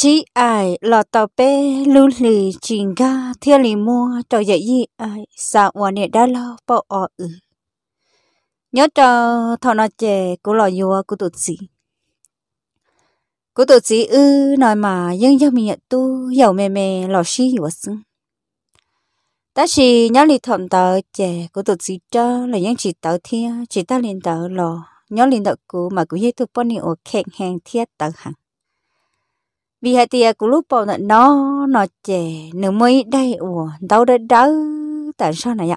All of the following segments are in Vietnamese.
sĩ ai lo tàu bé lưu lì chỉnh ga thiên lì mua trò dạy gì ai sao mà nè đã lo bỏ ở ừ nhớ trò thọ nó chè của lo dùa của tổ sĩ của tổ sĩ ư nói mà dân dân mình tu giàu mè mè lo sĩ dùa xưng ta chỉ nhớ lì thầm tờ chè của tổ sĩ cho là những chị tờ thiên chị ta liền tờ lo nhớ liền tờ cũ mà cũng như tụt bọn nè ở kẹt hàng thiết tờ hàng vì hai tia cũng lúc bao nặng nó nó chè nửa mới đây ủa đâu đớn đau tại sao này ạ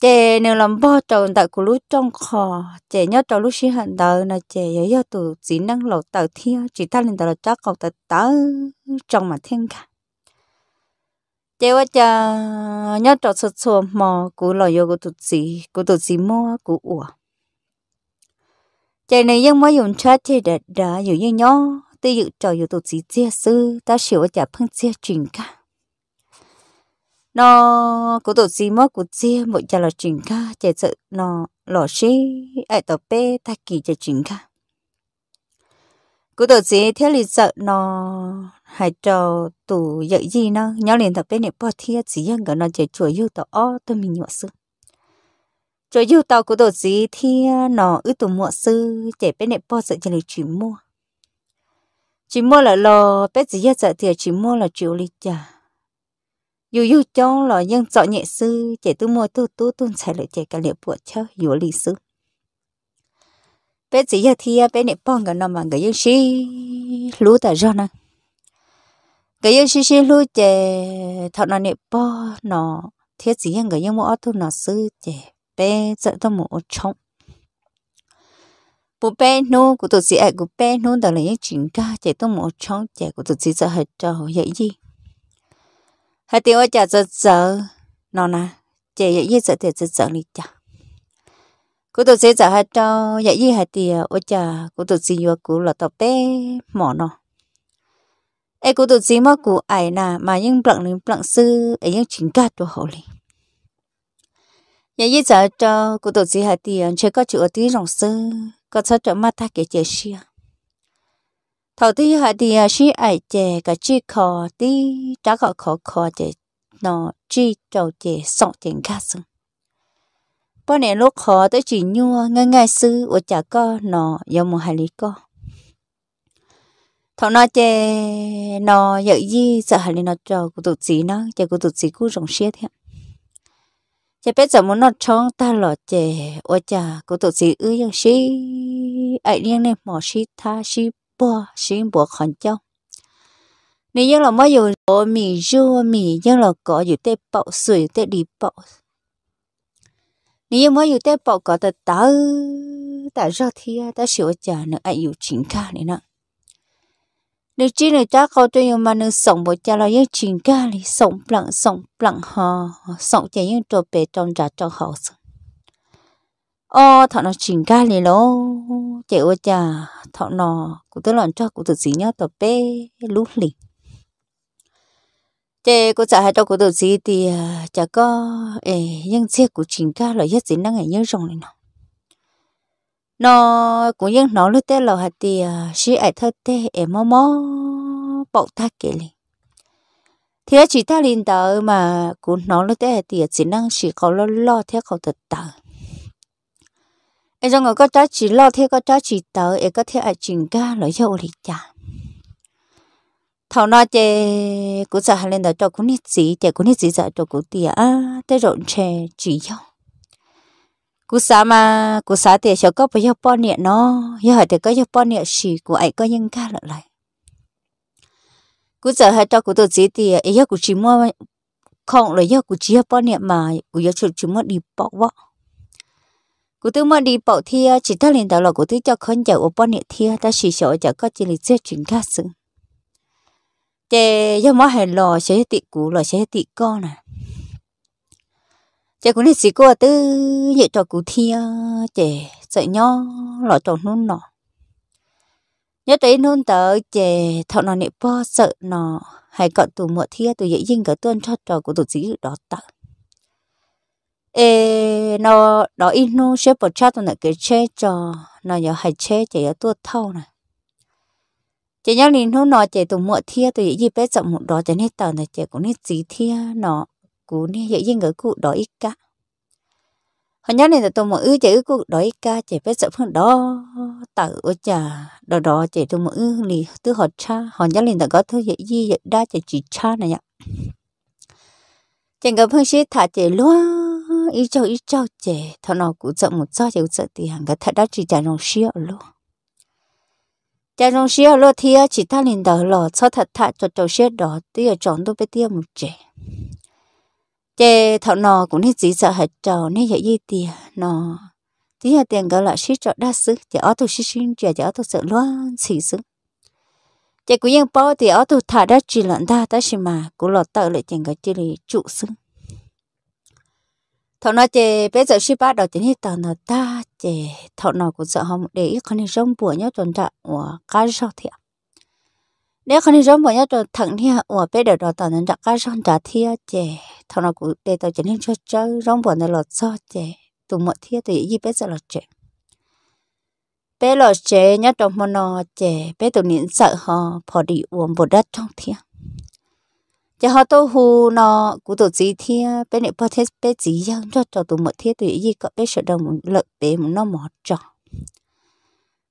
chè nửa làm bao tròn tại cũng lúc trong kho chè nhớ trong lúc sinh hận đời là trẻ nhớ do tụ chỉ năng lột tàu thiên chỉ ta lên tàu chắc cầu tàu tớ trong mà thiên cả chè quá cha nhớ trọ sụt sùa mò cú lò vô của tụt gì của tụt gì mua của ủa chè này dân mới dùng cha chế đệt đã dù như nhó tôi dự trò dự tổ chức chia sư ta sửa chả phân chia chuyện cả nó có tổ chức mất của chia một chả là chuyện cả chạy sợ nó lò xí ai tổ bê ta kỳ chả chuyện cả có tổ chức theo lý sợ nó hai trò tủ dạy gì nó nhớ liền tập bên này bỏ thia chỉ dân cả nó chả chùa yêu tổ o tôi mình nhọ sư chùa yêu tao của tổ chức thì nó ư tụ mua sư chả bên này bỏ sợ chả lịch chuyển mua chỉ mua là lò bé chỉ nhất sợ thì chỉ mua là chịu lý chả dù dù trong là nhưng sợ nhẹ sư trẻ tu mua tu tu tu xài lại trẻ cả liệu bộ chơi dù lý sư bé chỉ giờ thì bé này bỏ cái nó mà cái yêu xí lú tại do nè cái yêu xí xí lú chè thọ nó này bỏ nó thế chỉ giờ cái yêu mua tu nó sư trẻ bé sợ tao mua trống bố bé nô của tôi chị của bé nô đó là những chuyện ca chạy tôi một chóng chạy của tôi chị sợ hết trò vậy gì hết tiêu chả sợ sợ nó nè chạy vậy gì sợ thì sợ sợ đi chả của tôi chị sợ hết trò vậy gì hết tiêu ôi chả của tôi chị vừa cú là tập té mỏ nó ấy của tôi chị mà của ai nà mà những bạn những bạn sư ấy những chuyện ca cho họ liền vậy gì sợ trò của tôi chị hết tiêu chưa có chữ ở tí rồng sư ก็ชอบจะมาทักเกจเชียทอที่หาดีชีไอเจก็จีคอที่จ้าก็ขอคอเจนอจีเจ้าเจส่งเจงข้าซึ่งป้อนเนี่ยลูกขอตัวจีนัวง่ายง่ายซื้อว่าจะก็นอยอมหาลิก็ทอนาเจนอเยอะยี่จะหาลินอจอกุตุจีนะเจกุตุจีกู้รงเชียเถอะ chế biết giờ muốn nó trông ta lọ chế ô cha cô tổ sĩ ư yêu sĩ ấy liên này mỏ sĩ tha sĩ bò sĩ bò khẩn châu nếu như là mới dùng ô mì rua mì như là có dùng tế bọ sủi tế đi bọ nếu như mới dùng tế bọ có tê tớ ta ra thì ta sửa cha nữa ấy dùng chính ca này nặng nếu chỉ này ta có tôi nhưng mà nếu sống bộ cha là những chuyện cả đi sống lặng sống lặng họ sống chỉ những trò bé trong ra trong họ ô thọ nó chuyện cả đi lô chị ô cha thọ nó cũng tới lần cho cũng tự gì nhá tập bé lúc lì chị cũng chả hay đâu cũng tự gì thì chả có ê nhưng chiếc của chuyện cả là nhất gì năng ngày nhớ rồng này nào nó cũng như nó lúc tết là hạt thì sĩ ai thơ tê em mò mò bọc thác kể liền thì chỉ ta liền tờ mà cũng nó lúc tết thì à, chỉ năng chỉ có lo lo theo khẩu thật tờ em cho người có trái chỉ lo theo có trái chỉ tờ em có theo ai chỉnh ca lo dâu lì chả thảo nói chè cũng sợ hai lên đầu cho cũng nít gì chè cũng nít gì sợ cho cũng tiệt à tới rộn chè chỉ dâu cú sa mà cú sa thì cháu có bây giờ bao nhiêu nó giờ hỏi thì có giờ bao nhiêu gì cú ấy có nhân ca lại lại cú giờ hai cho cú tổ chức thì ấy giờ cú chỉ mua không rồi giờ cú chỉ bao nhiêu mà cú giờ chỉ mua đi bỏ vợ cú tư mua đi bỏ thì chỉ ta liền đầu là cú tư cho con cháu ở bao nhiêu thì ta chỉ sợ cháu có chỉ là chưa chuyển khác sự thế giờ mua hàng lò sẽ tị cú lò sẽ tị con này chị cũng nên chỉ qua tư vậy cho cụ thia chị sợ nhau lọ cho nôn nọ nhớ tới nôn tớ chị thọ nọ nệ po sợ nọ hay còn tụ mọ thia tụ dễ dinh cả tuân cho trò của tụ sĩ đó tớ ê nó đó ít nô sẽ bỏ cha tụi nó cái chế cho nó nhớ hay chế chỉ giờ tuột thâu này chỉ nhớ liền nó nói chỉ tụi muội thia tụi gì bé rộng một đó chỉ hết tớ này chỉ cũng nên gì thia nó cú nè dễ dàng ngỡ cụ đó ít cả họ nhớ này là tôi mọi ư chữ cụ đó ít cả chỉ biết sợ phương đó tạo ở chả đó đó chỉ tôi mọi ư lì tư họ cha họ nhớ liền là có thứ dễ gì vậy đa chỉ chỉ cha này ạ chẳng gặp phương sĩ thả chỉ luôn ý cho ý cho chỉ thọ nào cũng sợ một do chỉ sợ thì hàng cái thật đó chỉ trả nó xíu luôn cha rong xia lo thia chỉ ta lên đầu lò cho thật thật cho cho xia đó tia chọn đâu biết tiếc một trẻ chê thọ nò cũng nên chỉ sợ hết trầu nên dễ gì tiền nò tí là tiền gọi là xí trọ đa sứ chả ở tôi xí xin chả chả ở tôi sợ luôn xí sứ chả cũng yên bao thì ở tôi thả đã chỉ lợn ta ta xí mà cũng lọt tợ lại tiền gọi chỉ là trụ sứ thọ nò chê bây giờ xí bắt đầu tiền hết tờ nò ta chê thọ nò cũng sợ không để ý con này rong bùa nhớ chuẩn trạng của cá rau thiệt nếu không thì giống bọn nhá rồi thằng thì ủa bé đều rồi tao nên đặt cái son trả thia chè thằng nào cũng để tao chỉ nên cho chơi giống bọn này lọt so chè tụi mọi thia tụi gì bé sẽ lọt chè bé lọt chè nhớ trong mòn nọ chè bé tụi nín sợ họ bỏ đi uống bột đất trong thia chả họ tao hù nó cũng tụi gì thia bé này bớt thế bé gì dân cho cho tụi mọi thia tụi gì cậu bé sợ đồng lợi bé nó mỏ tròn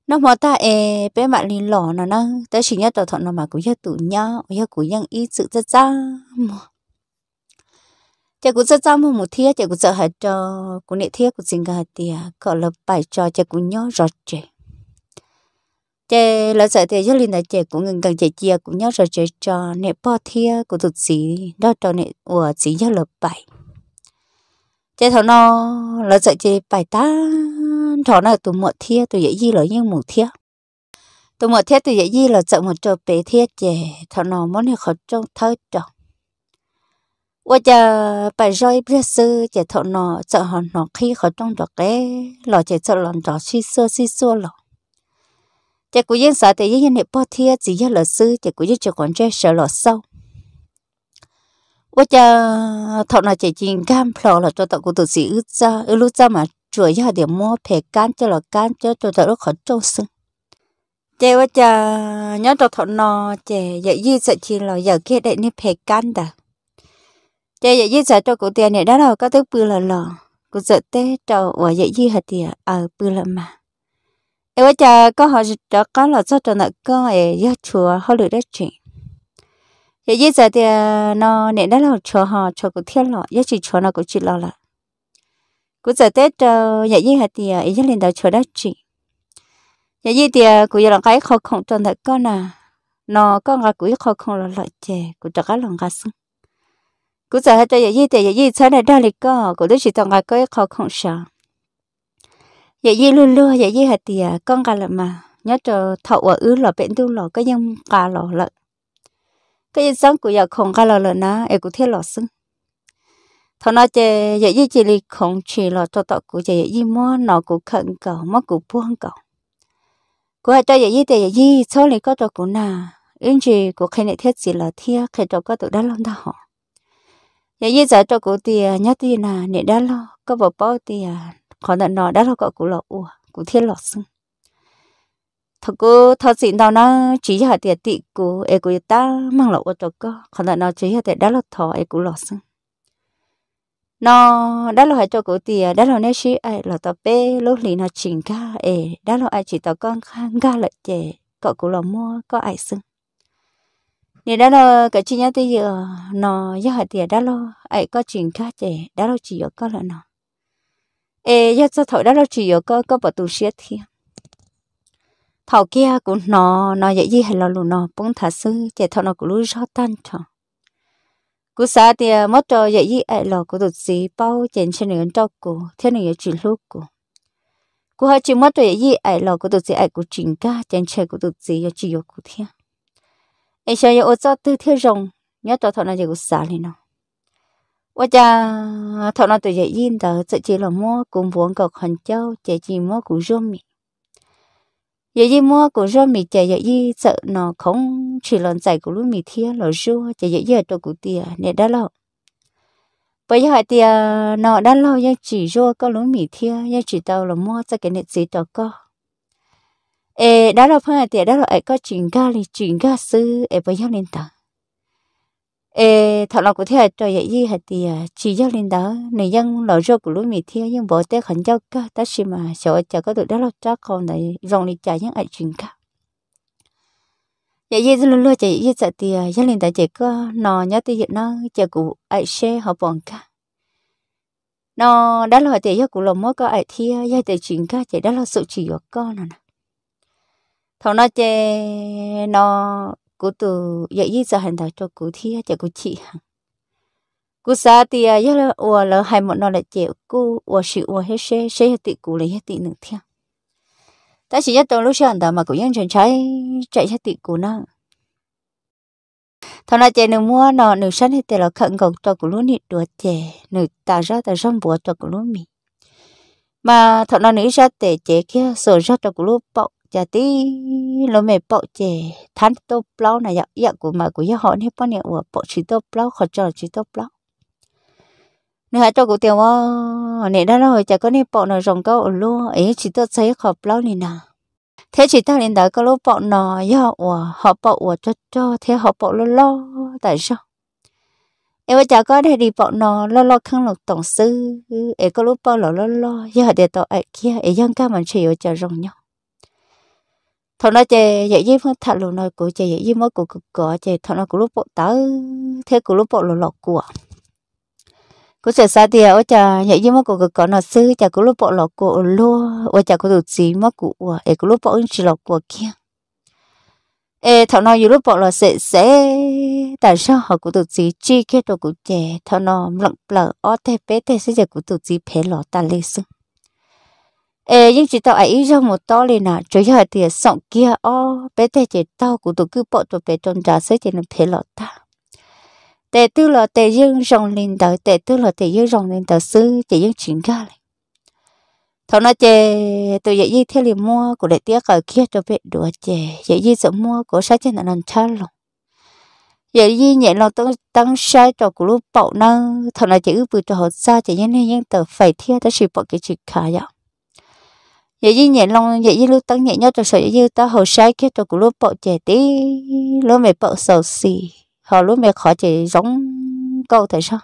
nó mà ta e bé mà lì lỏ nó nó tới chỉ nhất tổ thọ nó mà cũng nhất tụ nhá nhất cũng nhân ít sự rất ra chả cũng rất ra mà một thiết chả cũng sợ hết cho cũng niệm thiết cũng xin cả tiệt cọ lập bài cho chả cũng nhớ rõ trẻ chả là sợ tiề cho linh là chả cũng ngừng gần chả chia cũng nhớ rồi trẻ cho nệ bỏ thia cũng thực gì đó cho nệ của chỉ nhớ là bài chả thọ nó là sợ chả bài ta thọ nào tụi một thiê tụi dễ gì lợi như một thiê tụi một thiê tụi dễ gì là chọn một chỗ bé thiê chè thọ nào muốn thì khó trông thơ trò và giờ bà rơi biết sư chè thọ nào chọn họ nó khi khó trông được cái lò chè chọn lòng trò suy xưa suy xưa lò chè của dân xã thì dân này bỏ thiê chỉ dân là sư chè của dân chè còn trẻ sợ lò sâu và giờ thọ nào chè chìm cam lò là cho tao của tụi sĩ ư cha ư lúc cha mà 主要的摸皮干就了干就就在那口中生。chị ว่าจะ nhớ đồ thọ nọ chị giờ dư sợ chị là giờ kia để nếp phải can đã chị giờ dư sợ cho cụ tiền này đã đâu có thứ bự là lò cụ sợ tê cho ở giờ dư hạt tiền ở bự là mà em ว่าจะ có họ cho có là cho cho nợ có ở giờ chùa họ lựa đất chuyện giờ dư sợ thì nó này đã đâu cho họ cho cụ thiên lọ giờ chỉ cho nó cụ chỉ lọ là cú giờ tết nhà gì hết thì ờ, ý lên đầu chỗ đó chị nhà gì thì ờ, cú giờ làm cái khó khăn cho thật con à nó con gà cú khó khăn là lợi chè cú trả cái lòng gà sưng cú giờ hết cho nhà gì thì nhà gì sáng này ra lịch co cú lúc chỉ tặng gà cái khó khăn sợ nhà gì luôn luôn nhà gì hết thì ờ, con gà là mà nhớ cho thậu ở ứ là bệnh tu lò cái nhân cả lò lợn cái dân sáng cú giờ không gà lò lợn á em cú thiết lò sưng thôi nó chè dễ dễ chỉ lì không chỉ là cho tọt cụ chè dễ dễ mua nó cũng khẩn cầu mua cụ buông cầu cụ hay cho dễ dễ thì dễ dễ số lì có tọt cụ nà yên chỉ cụ khi này thiết gì là thiết khi cho có tụi đã lòng ta họ dễ dễ giải cho cụ tiền nhớ tiền là nè đã lo có bỏ bao tiền còn đợt nọ đã lo có cụ lọ ua cụ thiết lọ xưng thật cô thật xịn tao nó chỉ cho tiền tị cụ ấy cụ ta mang lọ ua cho cô còn đợt nó chỉ cho tiền đã lo thọ ấy cụ lọ xưng nó đã lo hai cho cổ tiền đã lo nét xí ai lo tao bé lúc lì nó chỉnh ca ê đã lo ai chỉ tao con khang ga lợi trẻ cậu cũng lo mua có ai xưng nè đã lo cái chi nhá tới giờ nó do hai tiền đã lo ai có chỉnh ca trẻ đã lo chỉ ở có là nó ê do cho thổi đã lo chỉ ở có có bảo tu xiết thiên thảo kia cũng nó nó dễ gì hay lo lù nó bông thả sư trẻ thảo nó cũng lú rót tan chẳng cú sa thì à, mất trò dạy gì ấy lo, cú tụt gì bao chén trên người trâu cú thế này chỉ lúc cú cú hai chỉ mất trò dạy gì ấy lo, cú tụt gì ai cú chỉnh cả, chén trên cú tụt gì giờ chỉ yêu cú thế ấy sao giờ ô cho tư thế rồng nhớ trò thọ này giờ cú sa lên nó ô cha thọ nó tụi dạy gì đó chỉ là mua cùng vốn cọc hành châu chỉ chỉ mua cú rôm mi vậy gì mua của rô mì chè vậy gì sợ nó không chỉ lon chạy của lúa mì thia lò rô chạy vậy giờ tôi cũng tia nè đã lo bây giờ tia nó đã lo nhưng chỉ rô có lúa mì thia nhưng chỉ tao là mua cho cái nền gì tao có ê đã lo phải tia đã lo ấy có chuyện ga thì chuyện ga sư ê bây giờ nên tao ê thọ là của thế trời vậy gì hết thì à, chỉ cho linh đó người dân lỡ rô của lũ mì thế nhưng bỏ té khẩn cho cả ta xí mà sợ chả có được đó là chắc còn này dòng đi chạy những ai chuyện cả vậy gì luôn luôn chạy gì sợ thì cho à, linh đó chạy có nò nhớ thì hiện nó chạy của ai xe họ bọn cả nó đó là chạy cho của lòng mới có ai thế giờ thì chuyện cả chạy đó là sự chỉ của con nè thằng nó chạy nó cô tu vậy gì giờ hành đạo cho cô thi cho cô chị hằng cô xa thì à giờ là ủa là hai một nó lại chịu cô ủa sự ủa hết xe xe hết tị cô lấy hết tị nửa theo ta chỉ nhất tôi lúc sau đó mà cũng vẫn chân trái chạy hết tị cô nó thằng này chạy nửa mua nó nửa sân thì tị là khẩn cầu cho cô luôn nịt đồ chạy nửa tạo ra tạo ra bùa cho cô luôn mì mà thằng nó nửa ra tệ chạy kia sờ ra cho cô luôn bọc chả tí lo mẹ bọ chè thán tô plau này yak yak của mà của yak họ này bọn này ủa bỏ chỉ tô plau khó cho chỉ tô plau nữa hai tô của tiêu ó này đó rồi chả có này bọ nó rồng câu luôn ấy chỉ tô thấy khó plau này nè thế chỉ ta lên đó có lúc bọ nó yak ủa họ bọ ủa cho cho thế họ bọ lo lo tại sao em chả có thể đi bọ nó lo lo khăn lộc tổng sư em có lúc bọ lo lo lo giờ để tao ấy kia em dân ca mình chỉ ở chợ rồng nhau thằng nó chơi dạy dí phương thật luôn nói của chơi dạy dí mất của cực cỏ chơi thằng nó của lúc bộ tớ thế của lúc bộ lột lột của của sẽ xa thì ở chả dạy dí mất của cực cỏ nó sư chả của lúc bộ lột của luôn ở chả của tổ gì mất của ở của lúc bộ chỉ lột của kia ê thằng nó dù lúc bộ là sẽ sẽ tại sao họ của tổ gì chi cái đồ của trẻ thằng nó lặng lờ ở thế bé thế sẽ giờ của tổ gì phải lọt ta lấy xưng ê nhưng chỉ tao ấy trong một to lên nè à? trời hỏi thì sọng kia o bé tê chỉ tao cũng tụi cứ bỏ tụi bé tròn trà sẽ chỉ làm thế lọt ta tệ tư là tệ dương rồng lên tới tệ tư là tệ dương rồng lên tới sư tệ dương chuyển ra lại thằng nó chè tụi dạy gì thế liền mua của đại tiếc ở kia cho bé đùa chè dạy gì sợ mua của sai trên là làm cha lòng dạy gì nhẹ lòng tăng tăng sai cho của lúc bậu nơ thằng nó chữ vừa trò họ xa chỉ như nên nhưng tờ phải thiệt đã chỉ bỏ cái chuyện khá vậy vậy với nhẹ long vậy với lúc tăng nhẹ nhớ cho sợ vậy với ta hồ sai kia cho cũng lúc bộ trẻ tí lúc mẹ bộ sợ xì họ lúc mẹ khó chỉ giống câu thế sao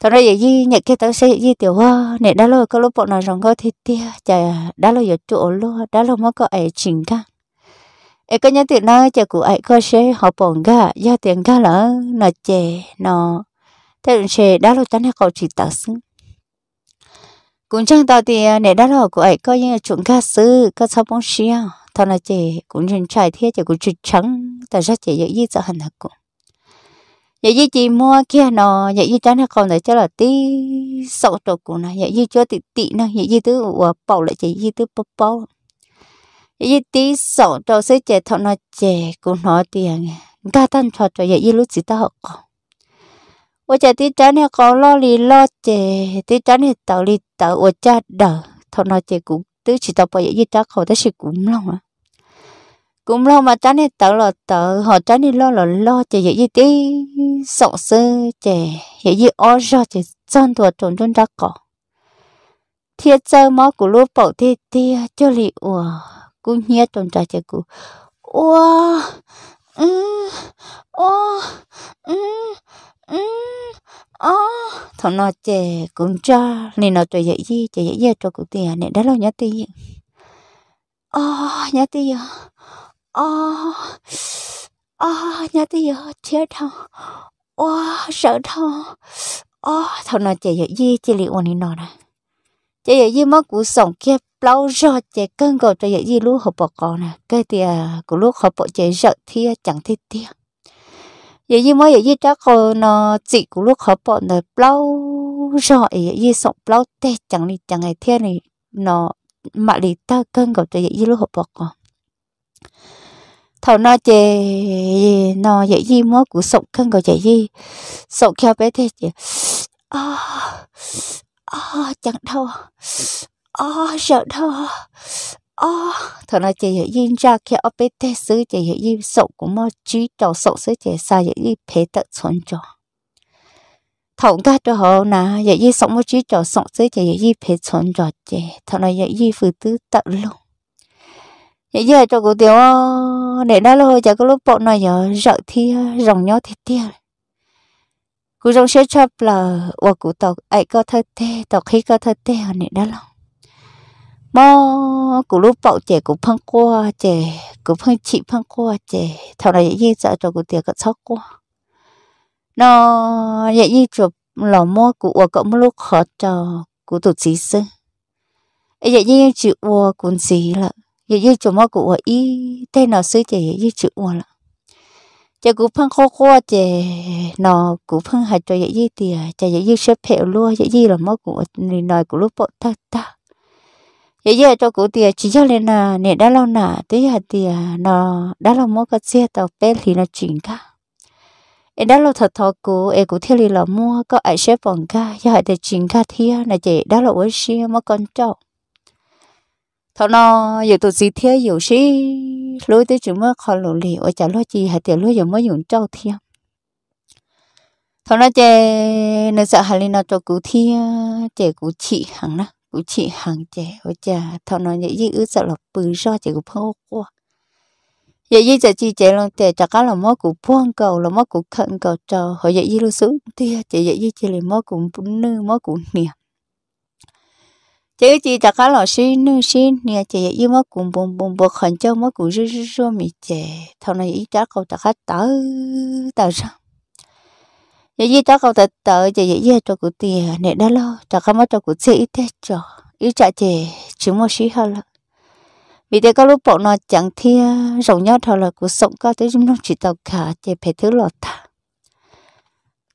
thật ra vậy với nhẹ kia tao sẽ với tiểu hoa nè đã lâu có lúc bộ nào rồng câu thì tia chả đã lâu giờ chỗ luôn đã lâu mới có ai chỉnh cả ai có nhớ tiền nào chả của ai có sẽ họ bỏng cả do tiền cả là nó chè nó thế sẽ đã lâu chẳng hay cầu chỉ tạo xứng cũng chẳng tao thì nè đã rồi của ấy coi như chuẩn ca sư có sao bóng xia à. thôi là chị cũng chẳng trai thế chị cũng chụp trắng ta rất chị dễ gì sợ hẳn hạc cũng vậy gì chị mua kia nó vậy gì chán hạc còn để cho là tí sậu trộn của nó vậy gì cho tí tị nó vậy gì thứ ủa bảo lại chị gì thứ bắp bao vậy gì tí sậu trộn sẽ chị thôi là chị cũng nói tiền cả tan cho cho vậy gì lúc gì ta học 我家的真系搞老里老姐，的真系道理道我家的，他那姐 cũng tự chỉ đạo bây giờ chắc họ đã sẽ cũng lòng cũng lòng mà chân 系 đạo là đạo họ chân 系 lo là lo chị vậy gì đi sống sơ chị vậy gì ở ra chị chân thua trốn trốn ra cỏ, thiệt giờ mà cũng lúc bảo thì thì cho lì ủa cũng nhớ trốn ra chị cũng ủa ừ ủa ừ ờ thọ nó chè cũng cho nên nó trời dậy gì trời dậy gì cho cũng tiền này đã lâu nhớ tiền ờ nhớ tiền à, ờ ờ nhớ tiền à, chết thọ ờ sợ thọ ờ thọ nó chè dậy gì chè liệu anh nọ này chè dậy gì mất cuộc sống kia lâu rồi chè cân cầu trời dậy gì lúa hộp bọc con nè cái tiền của lúa hộp bọc chè sợ thia chẳng thia tiếc vậy như mới vậy như chắc nó chỉ của lúc họ bọn nó lâu rồi vậy như sống lâu thế chẳng đi chẳng ngày thiên này nó mà đi ta cân gặp tới vậy như lúc họ bọn còn thầu nó chè nó vậy như mới của sống cân gọi vậy như sống kéo bé thế chị à ờ, à ờ, chẳng đâu à sợ đâu là chị 哦，他那这有因家看阿贝得手，这有因手古么知道手是这啥有因陪得存着。thằng ta cho họ nà vậy gì sống một chỉ cho sống tới vậy gì phải sống cho chị thằng này vậy gì phụ tư tự luôn vậy giờ cho cô tiểu để đó là hồi chả có lúc bọn này giờ rợ thi rồng nhau thì tia cô rồng sẽ chấp là hoặc cô tộc ấy có thật thế tộc khi có thật thế hả này đó lòng mò cụ lúc bậu trẻ cụ phân qua trẻ cụ phân chị phân qua trẻ thằng này dễ sợ cho cụ tiền cỡ sóc qua nó dễ như chụp lò mua cụ ở cậu một lúc khó cho cụ tổ xí sư dễ như chịu ua cuốn gì là dễ như chụp mua cụ ở y tên nó sư trẻ dễ như chịu ua là chả cụ phân khó qua trẻ nó cụ phân hạt cho dễ như tiền chả dễ như xếp phèo luôn dễ như là mua cụ nói cụ lúc bậu ta ta giờ giờ cho cụ tiệt chỉ cho lên là nè đã lâu nà tới giờ tiệt nó đã lâu mua cái xe tàu bé thì nó chỉnh cả em đã lâu thật thọ cụ em cụ thiệt là mua có ai sẽ phòng cả giờ thì để cả thiệt là chị đã lâu với xe mà con trâu thọ nó giờ tụi gì thiệt giờ xí lối tới chúng mới khó lù lì ở chả lối gì hãy tiệt lối giờ mới dùng trâu thiệt thọ nó chè nó sợ hãy lên nó cho cụ thiệt chè cụ chị hằng đó u chị hàng trẻ u cha thọ nói vậy gì ứ sợ là bự do chị cũng không qua vậy gì giờ chị trẻ luôn trẻ chắc là mó của phong cầu là mó của khẩn cầu trò họ vậy gì luôn xuống tia chị vậy gì chị là mó của nư mó của niệm chị chị chắc là xin nư xin nè chị vậy gì mó của bùng bùng bùng khẩn cho mó của rư rư mì trẻ thọ nói vậy chắc cầu chắc tớ tớ sao giờ gì tao cầu tự tự giờ giờ giờ cho cụ tiền à, nè đó lo cho không mất cho cụ xe ít thế cho ít trả chị chỉ một xí hơn là vì thế các lúc bọn nó chẳng thia à, rộng nhau thôi là cụ sống có tới chúng nó chỉ tàu cả chị phải thứ lọt ta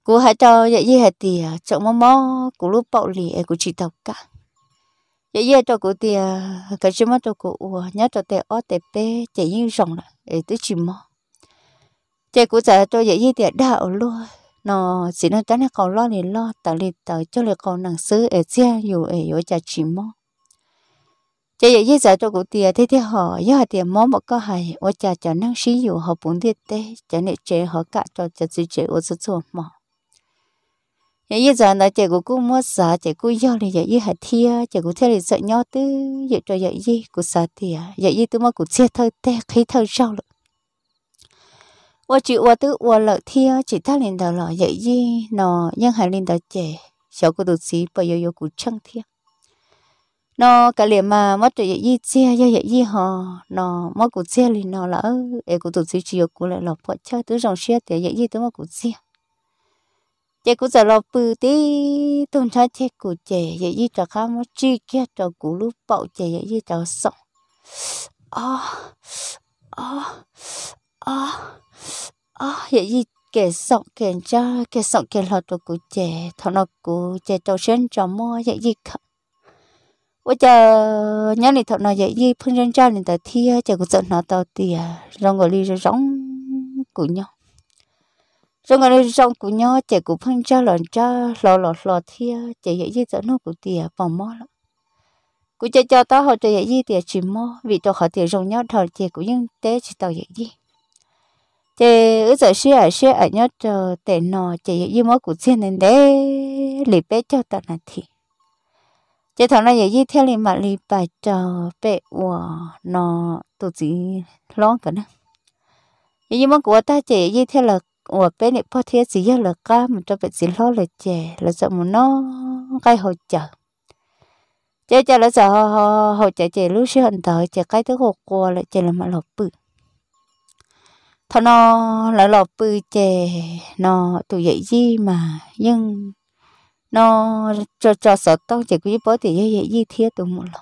cụ hãy cho giờ gì hãy tiền chỗ mò mò cụ lúc bộ lì cụ chỉ tàu cả giờ giờ cho cụ tiền à, cái chúng nó cho cụ nhớ cho tệ ó tệ pê chị như rộng là để tới chỉ mò chị cụ sẽ cho giờ gì tiền đạo luôn nó chỉ nên cái này còn lo liền lo tại liền tại cho li còn nàng xứ ở xe, dù ở chỗ chả chỉ mò chỉ vậy giờ cho cụ tiền thế thế họ giờ tiền món một cái hay ở chả chả năng sử dụng họ bốn thiết tế chả nên chế họ cả cho chả chỉ chế ở chỗ chỗ mò vậy giờ giờ nó chỉ cũng cũng mất giá chỉ cũng do thì vậy hạt thia chỉ cũng theo thì sợ nhau tư vậy cho vậy gì cũng sợ thia vậy gì tôi mà cụ chia thơ tê khi thơ sau lắm 我只我都我了天只他领导了也一喏，nhưng hai 领导 trẻ 小 cô đồ sĩ bây giờ yêu cũng chẳng thiên nó cả liền mà mất rồi gì chia ya ya gì họ nó mất cũng chia liền nó là ấy cũng tụt xíu chiều cũng lại lọp phải chơi tứ dòng xe thì ya gì tứ mất cũng chia chị cũng giờ lọp bự tí tuần tra chị cũng trẻ, ya gì cháu khám mất chi kia cháu cũng lúc bảo trẻ, ya gì cháu sợ à à Ờ, ờ, vậy gì 아, thằng 얘이 계속 괜찮, 계속 계속 구제, 더넣고 vậy gì 얘이 카. giờ nhớ này thằng nó vậy gì phân nhân cha nên ta thi chờ cũng sợ nó tao tìa rồi người đi rồi giống của nhau rong gọi đi rong của nhau chờ cũng phân cha lần cha lọ lọ lọ thi chờ vậy gì sợ nó của tìa vòng mò lắm cũng chờ cho tao họ chờ vậy gì tìa chỉ mò vì tao họ tìa rong nhau thằng chờ cũng nhưng tế chỉ tao vậy gì chị ở giờ xí ở xí ở nhớ cho tệ nó chị như mối của xin nên để lì bé cho tao là thì chị thằng này như theo lì mà lì bà cho bé của nó tụi chị lo cả nè như mối của ta chị như theo là của bé này po thế gì là cá mà cho bé gì lo là chè là sợ mà nó cái hậu trợ chị cho là sợ hậu trợ chị lúc xí hận tới chị cái thứ hộp qua là chị là mà lọc bự thọ nó là lọ bự chè nó tụi vậy gì mà nhưng nó cho cho sợ tao chỉ cứ bớt thì vậy gì thiết tụi một lọ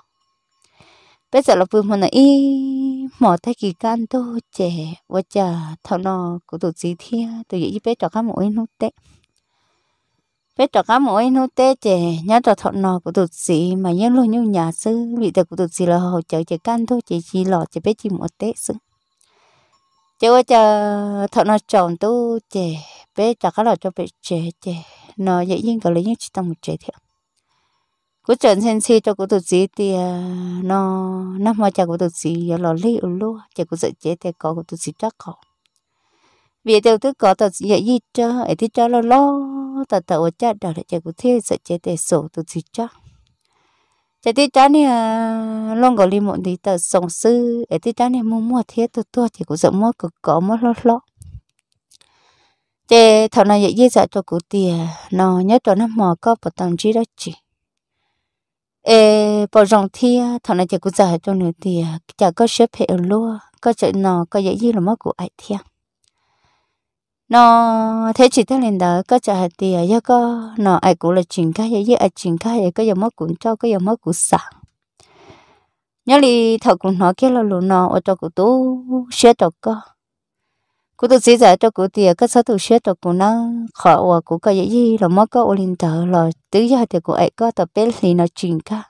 bây giờ là bự mà nó y mỏ thay kỳ can tô chè và chả thọ nó của tụi gì thiết tụi vậy gì bé cho các mỗi nút tệ bé cho các mỗi nút tệ chè nhớ cho thọ nó của tụi gì mà nhớ luôn như nhà sư bị tệ của tụi gì là hỗ trợ chè can tô chỉ chỉ lọ chỉ bé chỉ một tệ xứng chứ cho thợ nó chọn tu chè bé chả có là cho bé chè chè nó dễ nhiên có lấy những chỉ tông một chè thiệt cứ chọn sen si cho cú tụt gì thì nó năm mà chả cú tụt gì giờ lo lấy ủ luôn chả cú dạy chè thì có cú tụt gì chắc không vì tiêu thứ có tụt dễ gì cho ấy thì cho lo lo tụt tụt ở chả đó để chả cú thiếu dạy chè thì sổ tụt gì chắc chỉ tí trái này long gọi li một tí tờ sống sư ở tí trái này mua mua thiết tôi tôi thì cũng giống mua cực có mua lót lót chỉ thằng này dễ dàng cho cụ tiền nó nhớ cho nó mò có một tầng trí đó chị ê bỏ rong thi, thằng này chỉ cũng dạy cho nửa tiền chả có xếp hệ luôn, có chuyện nào có dễ gì là mất của ai thiêng nó thế chỉ tới lên đó có chả hạt tiền do có nó ai cũng là chuyện khác vậy ai chuyện khác vậy có giờ mất cũng cho có giờ mất cũng sợ nhớ đi thợ cũng nói kia là luôn nó ở cho cụ tú xe cho có cụ tú chỉ giải cho cụ tiền có sao tú xe cho cụ nó khó và cụ có vậy gì là mất có ô lên đó là tứ giờ thì cụ ấy có tập biết thì nó chuyện khác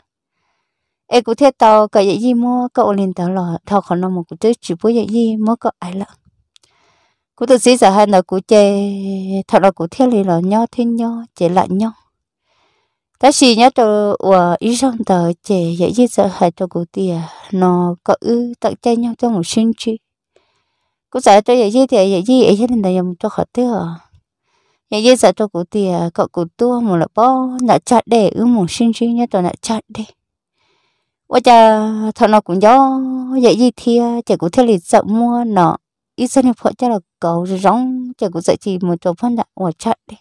ai cũng thế tao có vậy gì mua có ô lên đó là thầu khỏi nó một cụ chỉ với vậy gì mất có ai lận cú tôi xí giờ hai là cú chê thật là cú thiết lý là nhau thiên nhau chê lại nhau ta chỉ nhớ cho ở ý trong tờ chê dễ dễ sợ hay cho cú tiền à? nó có ư tận chơi nhau cho một sinh chi cú giải cho dễ dễ thì dễ dễ ấy nên là dùng cho khó tiếc à? dễ dễ sợ cho cú tiền cậu cú tua một là bao là chặt để ư một sinh chi nhớ cho là chặt để và cha thằng nó cũng gió dễ gì thì chỉ có thể lịch sợ mua nó ít sinh phụ cho là cậu rong chỉ cũng dạy chỉ một chỗ phân đã ngoài chặt đi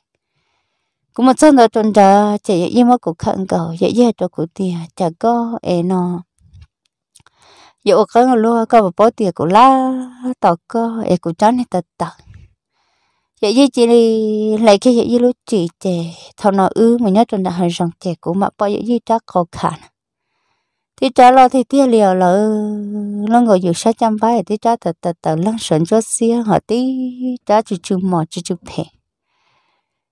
cũng một sân đó tuần đó chỉ yêu mà của khăn cậu dạy dạy cho cụ tiền chả có ế nó dụ có người luôn có một bó tiền của la, tàu có e của cháu này tật tật dạy dạy chỉ đi lấy cái dạy dạy lúc chỉ chè thằng nó ư mà nhớ trong đó hơi rằng chè của mà bao dạy dạy chắc khó khăn thì cha lo thì tiếc liều là nó ngồi dù sáu chăm vay thì cha thật thật thật lăng xuống cho xia họ tí cha chữ chữ mỏ chữ chữ thẻ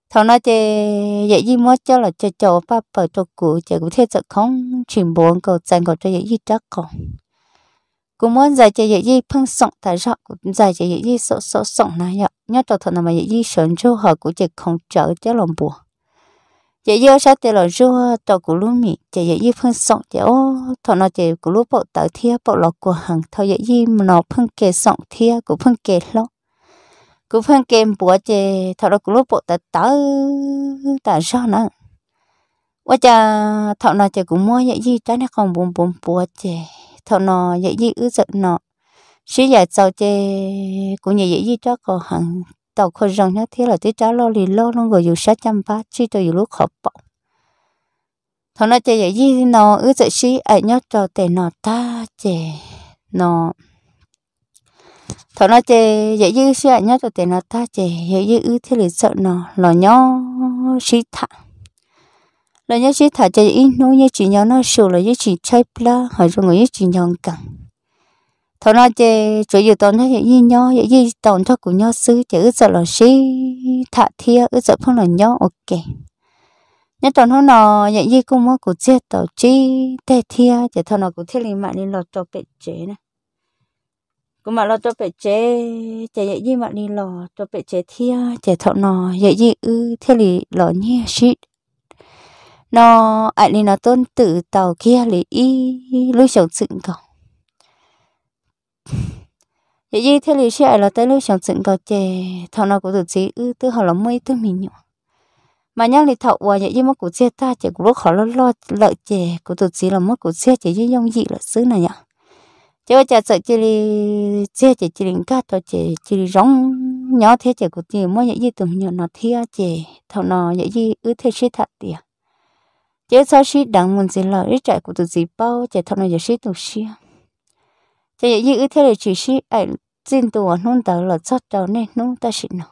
thằng nó chè vậy gì mất cho là chơi chò ba bờ chỗ cũ, chè cũng thế chợ không chuyển buồn cầu dành cầu cho vậy gì chắc còn cũng muốn giải chè vậy gì phân sọng tại sao cũng giải chè vậy gì sợ sợ sọng này nhở nhớ cho thằng nào mà vậy gì xuống cho họ cũng chơi không trở cho lòng buồn chị yêu sao thì là rua tàu của lúa mì chị dễ yêu phun sọn chị ô thọ nào chị của lúa bộ tàu thia bộ lọ của hàng thọ dễ yêu nó phun kề sọn thia cũng phun kề lo cũng phun kề bùa chị thọ nào của lúa bộ tàu tàu tàu sao nữa quá cha thọ nào chị cũng mua dễ yêu trái nó không bùn bùn bùa chị thọ nào dễ yêu ứ giận nó sĩ dạy sau chị cũng dễ yêu cho cô hàng tàu khôi rằng nhớ thế là tí trả lo lì lo luôn rồi dù sát trăm ba chi cho dù lúc khó bỏ thằng nó chơi vậy gì nó ư dậy xí ai nhớ cho tệ nó ta chơi nó thằng nó chơi vậy gì xí ai nhớ cho tệ nó ta chơi vậy gì ứ thế là sợ nó lo nhớ xí thả lo nhớ xí thả chơi ít nó như chỉ nhớ nó sửa là như chỉ chơi pla hỏi rồi người như chỉ nhon cẳng thọ nó chơi chủ yếu tổn thất gì nhau gì tổn thất của nhau xứ chỉ ước sợ là xí thạ thia ước sợ phong là nhau ok nhớ tổn thất nó vậy gì cũng muốn của chết tổ chi thề thia chỉ thọ nó cũng thiết lý mạng nên lọt cho bệnh chế này cũng mà lo cho bệnh chế chỉ vậy gì mà đi lo cho bệnh chế thia chỉ thọ nó vậy gì ư thiết lý lo nhia xí nó ảnh đi nó tôn tự tàu kia lý y lối sống dựng cầu vậy thì theo lý sẽ là tới lúc chọn dựng cầu chè thằng nào cũng được gì ư tư họ là mấy tư mình nhỉ mà nhắc lại thọ và vậy thì mất của xe ta chỉ của lúc họ lo lo lợi chè của tụt gì là mất của xe chỉ với dòng dị là xứ này nhở chứ chả sợ chỉ đi xe chỉ chỉ định cắt cho chỉ chỉ đi rong nhỏ thế chỉ của tiền mỗi vậy thì tụi nhỏ nó thia chè thằng nào vậy thì ư thế sĩ thật tiền à. chứ sao sĩ đang muốn gì là ít chạy của tụi gì bao chỉ thằng nào vậy sĩ tụi sĩ chỉ như thế là chỉ sĩ ấy tin tưởng nung tớ là chắc tớ nên nung ta xin nó